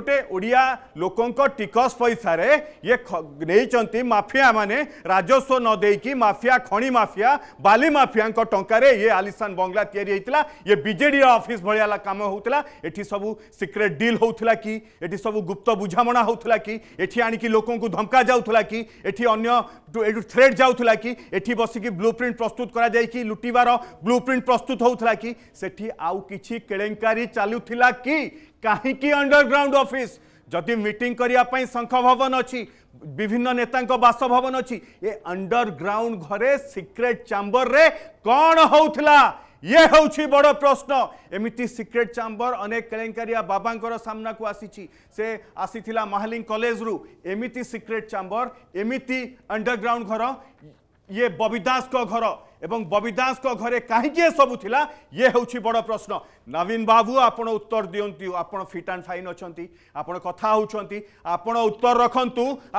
गोटे ओडिया लोकों टिकस पैसा ये नहीं माफिया माने राजस्व न देकी माफिया खणी माफिया बाली माफिया टकर आलिशान बंगला या ये विजेड अफिस् भाला कम होता ये सब सिक्रेट डिल होता कि ये सब गुप्त बुझाणा होता कि ये आणिक धमका जाऊला कि ये अन्न थ्रेड जाऊला कि ये बसिक ब्लू प्रिंट प्रस्तुत कर लुटवार ब्लू प्रिंट प्रस्तुत होता कि आउ कि केलेकारी चलुला कि कहीं अंडरग्राउंड ଅଫିସ୍ ଯଦି ମିଟିଂ କରିବା ପାଇଁ ଶଙ୍ଖ ଭବନ ଅଛି ବିଭିନ୍ନ ନେତାଙ୍କ ବାସଭବନ ଅଛି ଏ ଅଣ୍ଡରଗ୍ରାଉଣ୍ଡ ଘରେ ସିକ୍ରେଟ୍ ଚାମ୍ବରରେ କ'ଣ ହେଉଥିଲା ଇଏ ହେଉଛି ବଡ଼ ପ୍ରଶ୍ନ ଏମିତି ସିକ୍ରେଟ୍ ଚାମ୍ବର ଅନେକ କେଳେଙ୍କାରିଆ ବାବାଙ୍କର ସାମ୍ନାକୁ ଆସିଛି ସେ ଆସିଥିଲା ମାହାଲିଂ କଲେଜରୁ ଏମିତି ସିକ୍ରେଟ୍ ଚାମ୍ବର ଏମିତି ଅଣ୍ଡରଗ୍ରାଉଣ୍ଡ ଘର ये बबिदास घर एवं बबिदास दास घरे कहीं सबू ये हूँ बड़ प्रश्न नवीन बाबू आपण उत्तर दिंतु आप फिट एंड फाइन अच्छा आपण कथा आपण उत्तर रखु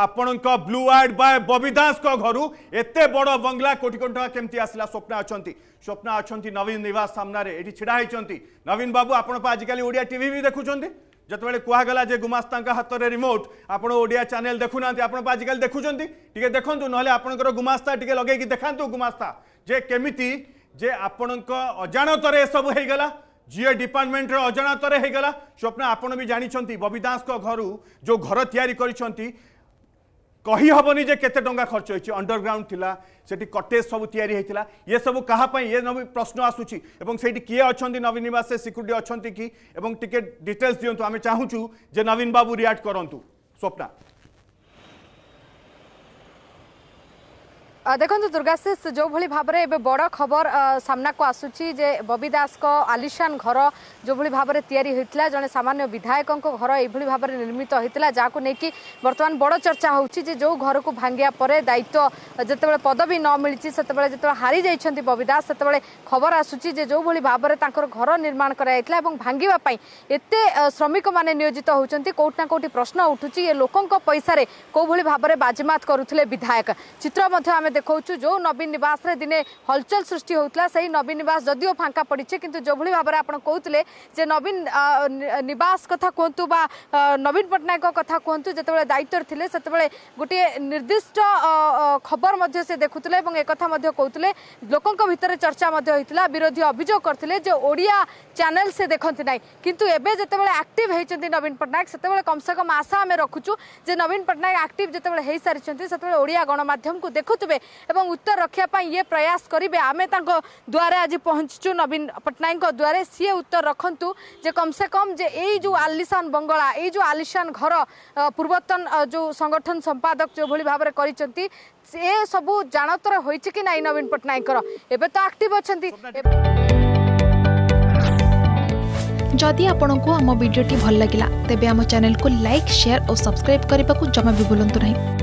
आपण ब्लू वाइड बाय बबी घर एत बड़ बंगला कोटी कोटी टाँग केमती आसला स्वप्ना अच्छा स्वप्न अच्छा नवीन निवास सामने ये ढाई नवीन बाबू आपण आजिकल ओडिया टी भी देखुं যেতবে কুহগলা যে গুমাস্তা হাতের রিমোট আপনার ওড়িয়া চ্যানেল দেখু না আপনার আজকাল দেখুম টিকি দেখুন নহলে আপনার গুমাস্তা টিকি লগাইকি দেখাত গুমাস্তা যে কেমিতি যে আপনার অজাণতরে এসব হয়ে গলা ଯିଏ ଡିପାର୍ଟମେଣ୍ଟର ଅଜାଣତରେ ହେଇଗଲା ସ୍ୱପ୍ନ ଆପଣ ବି ଜାଣିଛନ୍ତି ବବି ଦାସଙ୍କ ଘରୁ ଯେଉଁ ଘର ତିଆରି କରିଛନ୍ତି কহি হবনি যে কত ডঙ্গা খরচ হইছে আন্ডারগ্রাউন্ড তিলা সেটি কটে সব তৈয়ারি হইছিল এ সব কহা পাই এ নব প্রশ্ন আসুচি এবং সেটি কি আছந்தி নবনিবাসে সিকিউরিটি আছந்தி কি এবং টিকেট ডিটেইলস দিওনতো আমি চাওছু যে নবিন বাবু রিআড করনতো সপনা ଦେଖନ୍ତୁ ଦୁର୍ଗାଶିଷ ଯେଉଁଭଳି ଭାବରେ ଏବେ ବଡ଼ ଖବର ସାମ୍ନାକୁ ଆସୁଛି ଯେ ବବି ଦାସଙ୍କ ଆଲିସାନ ଘର ଯେଉଁଭଳି ଭାବରେ ତିଆରି ହୋଇଥିଲା ଜଣେ ସାମାନ୍ୟ ବିଧାୟକଙ୍କ ଘର ଏଇଭଳି ଭାବରେ ନିର୍ମିତ ହୋଇଥିଲା ଯାହାକୁ ନେଇକି ବର୍ତ୍ତମାନ ବଡ଼ ଚର୍ଚ୍ଚା ହେଉଛି ଯେ ଯେଉଁ ଘରକୁ ଭାଙ୍ଗିବା ପରେ ଦାୟିତ୍ୱ ଯେତେବେଳେ ପଦବୀ ନ ମିଳିଛି ସେତେବେଳେ ଯେତେବେଳେ ହାରିଯାଇଛନ୍ତି ବବି ଦାସ ସେତେବେଳେ ଖବର ଆସୁଛି ଯେ ଯେଉଁଭଳି ଭାବରେ ତାଙ୍କର ଘର ନିର୍ମାଣ କରାଯାଇଥିଲା ଏବଂ ଭାଙ୍ଗିବା ପାଇଁ ଏତେ ଶ୍ରମିକମାନେ ନିୟୋଜିତ ହେଉଛନ୍ତି କେଉଁଠି ନା କେଉଁଠି ପ୍ରଶ୍ନ ଉଠୁଛି ଏ ଲୋକଙ୍କ ପଇସାରେ କେଉଁଭଳି ଭାବରେ ବାଜିମାତ କରୁଥିଲେ ବିଧାୟକ ଚିତ୍ର ମଧ୍ୟ ଆମେ देखु जो नवीन नवास दिने हलचल सृष्टि होता से ही नवीन नवास जदिव फांका पड़े कि जो भाई भाव में आप कहते नवीन नवास कथ कहतु बा नवीन पट्टनायक कथा कहतु जो दायित्व थे से गोटे निर्दिष्ट खबर से देखुले एक कहते लोकों भितर चर्चा होता विरोधी अभोग करते ओडिया चैनल से देखती ना कि आक्ट होती नवीन पट्टनायक से कम से कम आशा आम रखुचु नवीन पट्टनायक आक्ट जो सारी से गणमाम को देखुवे ଏବଂ ଉତ୍ତର ରଖିବା ପାଇଁ ଇଏ ପ୍ରୟାସ କରିବେ ଆମେ ତାଙ୍କ ଦ୍ୱାରା ଆଜି ପହଞ୍ଚିଛୁ ନବୀନ ପଟ୍ଟନାୟକଙ୍କ ଦ୍ୱାରା ସିଏ ଉତ୍ତର ରଖନ୍ତୁ ଯେ କମ୍ସେ କମ୍ ଯେ ଏଇ ଯେଉଁ ଆଲିସାନ ବଙ୍ଗଳା ଏଇ ଯେଉଁ ଆଲିସାନ ଘର ପୂର୍ବତନ ଯେଉଁ ସଂଗଠନ ସମ୍ପାଦକ ଯେଉଁଭଳି ଭାବରେ କରିଛନ୍ତି ସେ ସବୁ ଜାଣତର ହୋଇଛି କି ନାହିଁ ନବୀନ ପଟ୍ଟନାୟକଙ୍କର ଏବେ ତ ଆକ୍ଟିଭ ଅଛନ୍ତି ଯଦି ଆପଣଙ୍କୁ ଆମ ଭିଡ଼ିଓଟି ଭଲ ଲାଗିଲା ତେବେ ଆମ ଚ୍ୟାନେଲକୁ ଲାଇକ୍ ସେୟାର ଓ ସବସ୍କ୍ରାଇବ୍ କରିବାକୁ ଜମା ବି ଭୁଲନ୍ତୁ ନାହିଁ